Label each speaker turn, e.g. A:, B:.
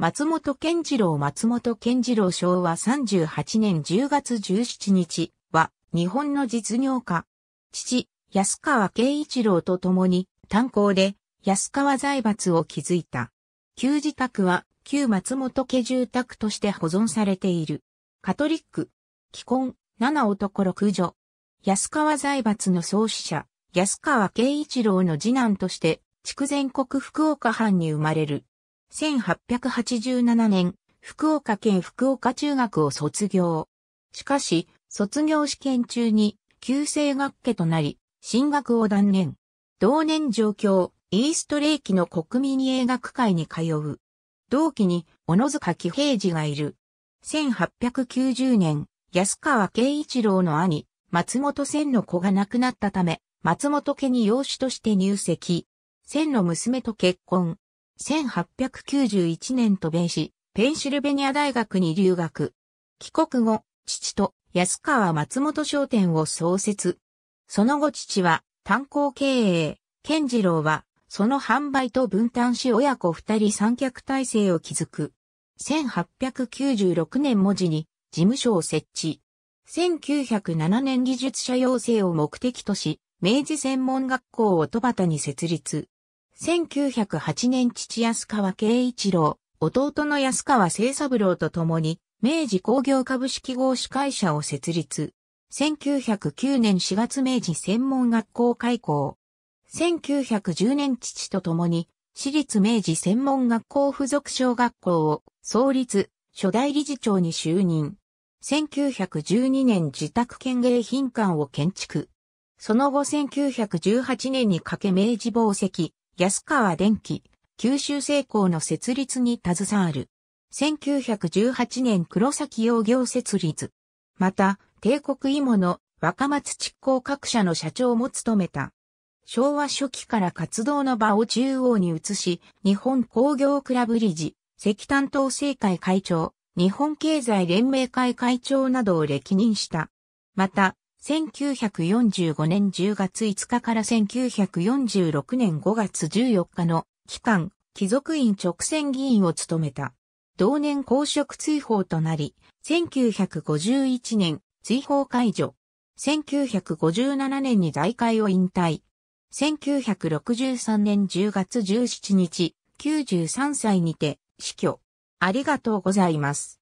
A: 松本健次郎松本健次郎昭和38年10月17日は日本の実業家。父、安川慶一郎と共に炭鉱で安川財閥を築いた。旧自宅は旧松本家住宅として保存されている。カトリック、既婚、七男六女。安川財閥の創始者、安川慶一郎の次男として、筑前国福岡藩に生まれる。1887年、福岡県福岡中学を卒業。しかし、卒業試験中に、旧制学家となり、進学を断念。同年上京、イーストレイキの国民映画会に通う。同期に、小野塚喜平次がいる。1890年、安川慶一郎の兄、松本千の子が亡くなったため、松本家に養子として入籍。千の娘と結婚。1891年渡米し、ペンシルベニア大学に留学。帰国後、父と安川松本商店を創設。その後父は炭鉱経営、健次郎はその販売と分担し親子二人三脚体制を築く。1896年文字に事務所を設置。1907年技術者養成を目的とし、明治専門学校を戸端に設立。1908年父安川慶一郎、弟の安川清三郎と共に、明治工業株式合資会社を設立。1909年4月明治専門学校開校。1910年父と共に、私立明治専門学校附属小学校を創立、初代理事長に就任。1912年自宅県芸品館を建築。その後1918年にかけ明治宝石。安川電機、九州製鋼の設立に携わる。1918年黒崎洋業設立。また、帝国芋の若松蓄工各社の社長も務めた。昭和初期から活動の場を中央に移し、日本工業クラブ理事、石炭統制会会長、日本経済連盟会会長などを歴任した。また、1945年10月5日から1946年5月14日の期間、貴族院直選議員を務めた。同年公職追放となり、1951年追放解除。1957年に大会を引退。1963年10月17日、93歳にて死去。ありがとうございます。